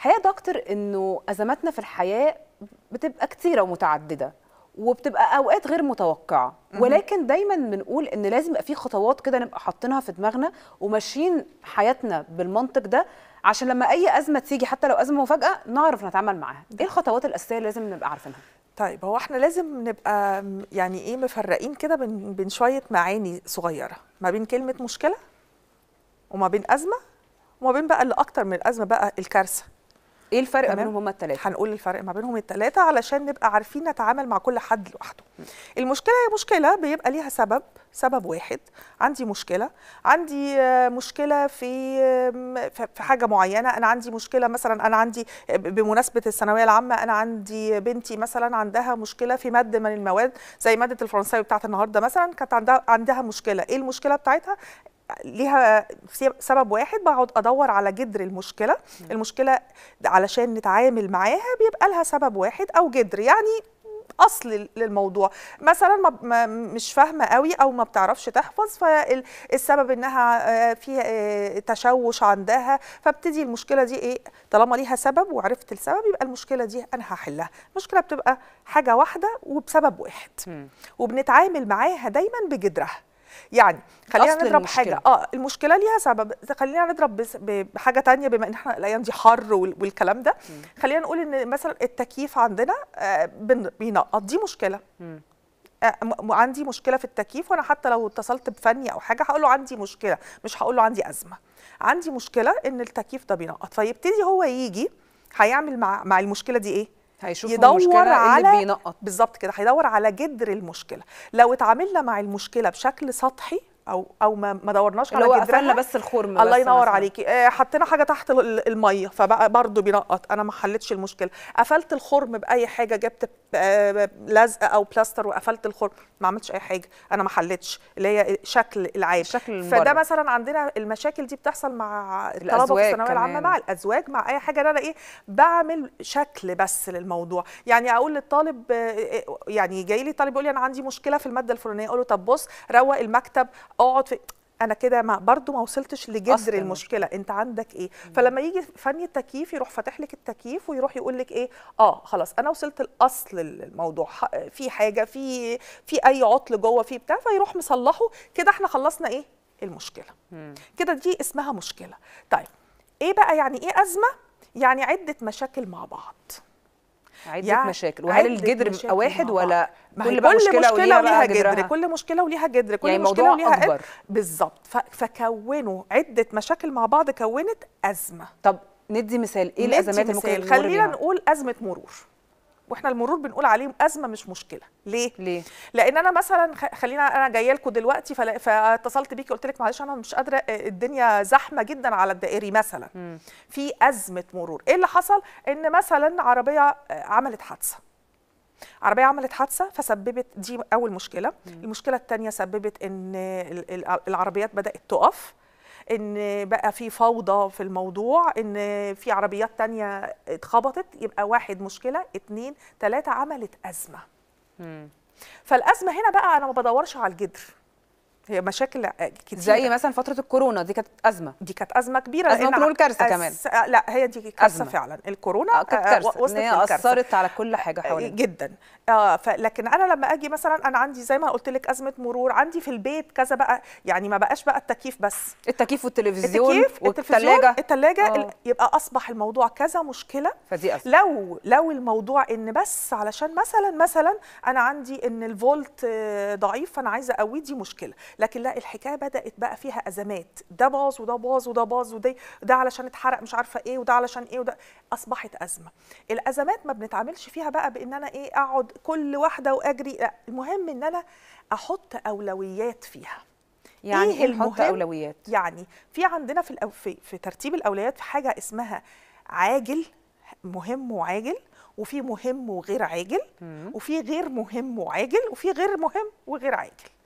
الحقيقه دكتور انه ازماتنا في الحياه بتبقى كتيره ومتعدده وبتبقى اوقات غير متوقعه ولكن دايما بنقول ان لازم يبقى في خطوات كده نبقى حاطينها في دماغنا وماشيين حياتنا بالمنطق ده عشان لما اي ازمه تيجي حتى لو ازمه مفاجاه نعرف نتعامل معاها ايه نعم. الخطوات الاساسيه اللي لازم نبقى عارفينها طيب هو احنا لازم نبقى يعني ايه مفرقين كده بين بين شويه معاني صغيره ما بين كلمه مشكله وما بين ازمه وما بين بقى اللي اكتر من الازمه بقى الكارثه ايه الفرق ما بينهم هما الثلاثه هنقول الفرق ما بينهم الثلاثه علشان نبقى عارفين نتعامل مع كل حد لوحده المشكله هي مشكله بيبقى ليها سبب سبب واحد عندي مشكله عندي آه، مشكله في في حاجه معينه انا عندي مشكله مثلا انا عندي آه، بمناسبه الثانويه العامه انا عندي بنتي مثلا عندها مشكله في ماده من المواد زي ماده الفرنساوي بتاعت النهارده مثلا كانت عندها عندها مشكله ايه المشكله بتاعتها ليها سبب واحد بقعد ادور على جذر المشكله المشكله علشان نتعامل معاها بيبقى لها سبب واحد او جذر يعني اصل للموضوع مثلا ما, مش فاهمه قوي او ما بتعرفش تحفظ فالسبب انها آه، في آه، تشوش عندها فابتدي المشكله دي ايه طالما ليها سبب وعرفت السبب يبقى المشكله دي انا هحلها المشكله بتبقى حاجه واحده وبسبب واحد وبنتعامل معاها دايما بجدرها يعني خلينا نضرب المشكلة. حاجه اه المشكله ليها سبب خلينا نضرب بحاجه تانية بما ان احنا الايام دي حر والكلام ده خلينا نقول ان مثلا التكييف عندنا آه، بينقط دي مشكله آه، عندي مشكله في التكييف وانا حتى لو اتصلت بفني او حاجه هقول له عندي مشكله مش هقول له عندي ازمه عندي مشكله ان التكييف ده بينقط فيبتدي هو يجي هيعمل مع مع المشكله دي ايه هيشوف يدور على بينقط بالظبط كده هيدور على جذر المشكله لو اتعاملنا مع المشكله بشكل سطحي او او ما ما دورناش على جدرانها بس الخرم الله ينور عليكي آه، حطينا حاجه تحت الميه فبقى برضه بينقط انا ما حلتش المشكله قفلت الخرم باي حاجه جبت آه، لزق او بلاستر وقفلت الخرم ما عملتش اي حاجه انا ما حلتش اللي هي شكل العيب شكل فده مثلا عندنا المشاكل دي بتحصل مع الطلبه في الثانويه العامه مع الازواج مع اي حاجه انا ايه بعمل شكل بس للموضوع يعني اقول للطالب آه، يعني جاي لي طالب يقول لي انا عندي مشكله في الماده الفلانيه اقول له طب بص روق المكتب اقعد في انا كده ما برضو ما وصلتش لجذر المشكله انت عندك ايه مم. فلما يجي فني التكييف يروح فاتح لك التكييف ويروح يقول لك ايه اه خلاص انا وصلت لاصل الموضوع في حاجه في في اي عطل جوه في بتاع فيروح مصلحه كده احنا خلصنا ايه المشكله كده دي اسمها مشكله طيب ايه بقى يعني ايه ازمه يعني عده مشاكل مع بعض عده يعني مشاكل وهل الجدر بيبقى واحد ولا كل, كل مشكله, مشكلة وليها جدر كل مشكله وليها جدر كل يعني مشكله وليها أكبر. بالظبط فكونوا عده مشاكل مع بعض كونت ازمه طب ندي مثال ايه الازمات اللي ممكن خلينا نقول ازمه مرور واحنا المرور بنقول عليهم ازمه مش مشكله ليه ليه لان انا مثلا خلينا انا جايه لكم دلوقتي فاتصلت بيكي قلت لك معلش انا مش قادره آه، الدنيا زحمه جدا على الدائري مثلا م. في ازمه مرور ايه اللي حصل ان مثلا عربيه آه، عملت حادثه عربيه عملت حادثه فسببت دي اول مشكله م. المشكله الثانيه سببت ان العربيات بدات تقف ان بقى في فوضى في الموضوع ان في عربيات تانية اتخبطت يبقى واحد مشكله اتنين تلاته عملت ازمه فالازمه هنا بقى انا ما بدورش على الجدر هي مشاكل كتير زي مثلا فتره الكورونا دي كانت ازمه دي كانت ازمه كبيره ازمه نقول كارثه كمان لا هي دي كارثه فعلا الكورونا آه كانت آه، كارثه إن هي اثرت على كل حاجه حوالينا آه، جدا آه لكن انا لما اجي مثلا انا عندي زي ما قلت لك ازمه مرور عندي في البيت كذا بقى يعني ما بقاش بقى التكييف بس التكييف والتلفزيون التكييف والثلاجه الثلاجه آه. يبقى اصبح الموضوع كذا مشكله فدي أصبح. لو لو الموضوع ان بس علشان مثلا مثلا انا عندي ان الفولت ضعيف فانا عايزه اقوي دي مشكله لكن لا الحكايه بدات بقى فيها ازمات ده باظ وده باظ وده باظ وده ده علشان اتحرق مش عارفه ايه وده علشان ايه وده اصبحت ازمه الازمات ما بنتعاملش فيها بقى بان انا ايه اقعد كل واحده واجري لا المهم ان انا احط اولويات فيها يعني ايه, إيه نحط اولويات يعني في عندنا في, الأو... في في ترتيب الاولويات في حاجه اسمها عاجل مهم وعاجل وفي مهم وغير عاجل وفي غير مهم وعاجل وفي غير مهم وغير عاجل